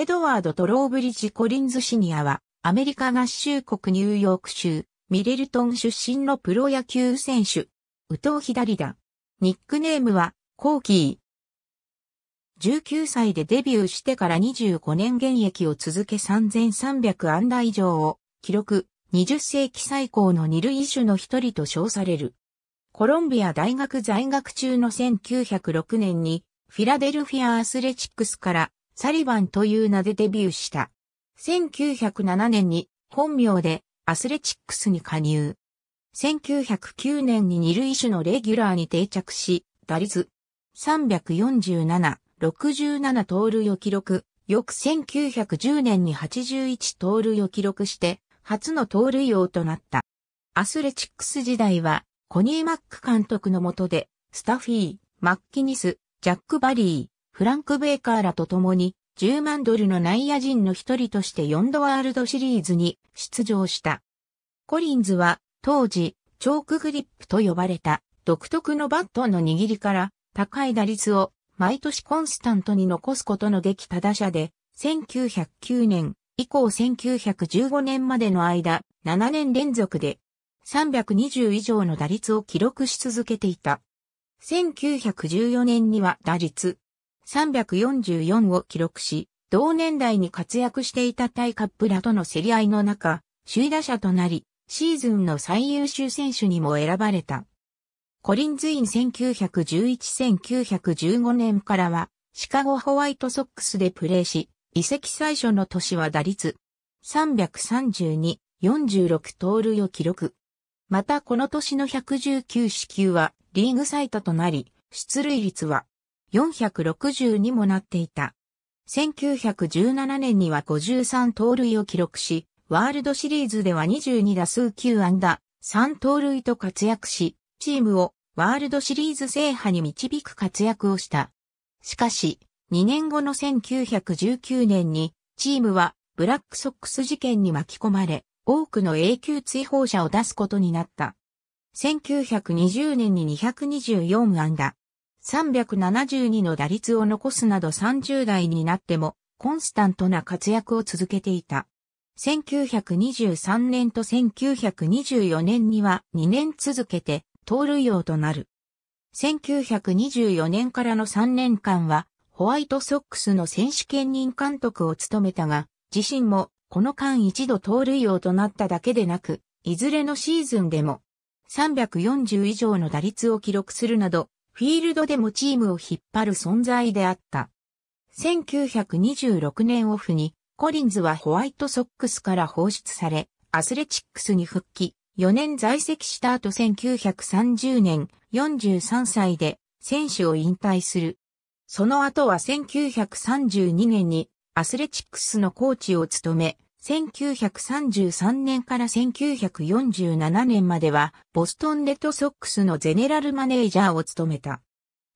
エドワード・トローブリッジ・コリンズ・シニアは、アメリカ合衆国ニューヨーク州、ミレルトン出身のプロ野球選手。右投左打。ニックネームは、コーキー。19歳でデビューしてから25年現役を続け3300安打以上を記録、20世紀最高の二類種の一人と称される。コロンビア大学在学中の1906年に、フィラデルフィアアスレチックスからサリバンという名でデビューした。1907年に本名でアスレチックスに加入。1909年に二塁種のレギュラーに定着し、打率347、67盗塁を記録。翌1910年に81盗塁を記録して、初の盗塁王となった。アスレチックス時代は、コニー・マック監督の下で、スタフィー、マッキニス、ジャック・バリー、フランク・ベイカーらと共に、10万ドルの内野陣の一人として4度ワールドシリーズに出場した。コリンズは当時チョークグリップと呼ばれた独特のバットの握りから高い打率を毎年コンスタントに残すことのできた打者で1909年以降1915年までの間7年連続で320以上の打率を記録し続けていた。1914年には打率344を記録し、同年代に活躍していたタイカップらとの競り合いの中、首位打者となり、シーズンの最優秀選手にも選ばれた。コリンズイン1911-1915年からは、シカゴホワイトソックスでプレーし、移籍最初の年は打率332、46盗塁を記録。またこの年の119支球はリーグ最多となり、出塁率は4 6にもなっていた。1917年には53盗塁を記録し、ワールドシリーズでは22打数9安打、3盗塁と活躍し、チームをワールドシリーズ制覇に導く活躍をした。しかし、2年後の1919年に、チームはブラックソックス事件に巻き込まれ、多くの永久追放者を出すことになった。1920年に224安打、372の打率を残すなど30代になってもコンスタントな活躍を続けていた。1923年と1924年には2年続けて盗塁王となる。1924年からの3年間はホワイトソックスの選手兼任監督を務めたが、自身もこの間一度盗塁王となっただけでなく、いずれのシーズンでも340以上の打率を記録するなどフィールドでもチームを引っ張る存在であった。1926年オフに、コリンズはホワイトソックスから放出され、アスレチックスに復帰、4年在籍した後1930年、43歳で選手を引退する。その後は1932年にアスレチックスのコーチを務め、1933年から1947年までは、ボストンレッドソックスのゼネラルマネージャーを務めた。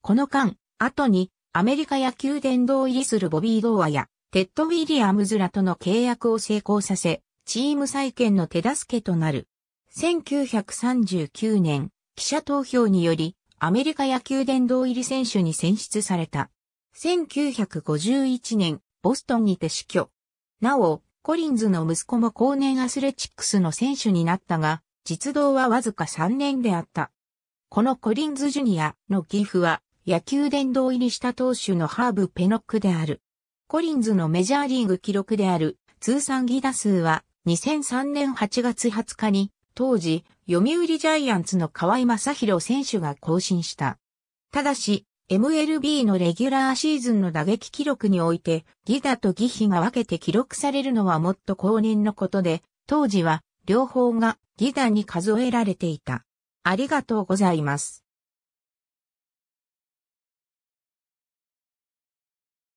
この間、後に、アメリカ野球殿堂入りするボビー・ドーアや、テッド・ウィリアムズらとの契約を成功させ、チーム再建の手助けとなる。1939年、記者投票により、アメリカ野球殿堂入り選手に選出された。1951年、ボストンにて死去。なお、コリンズの息子も後年アスレチックスの選手になったが、実動はわずか3年であった。このコリンズジュニアの寄付は野球殿堂入りした投手のハーブ・ペノックである。コリンズのメジャーリーグ記録である通算ギ打数は2003年8月20日に当時読売ジャイアンツの河合正宏選手が更新した。ただし、MLB のレギュラーシーズンの打撃記録において、ギダとギヒが分けて記録されるのはもっと後年のことで、当時は両方がギダに数えられていた。ありがとうございます。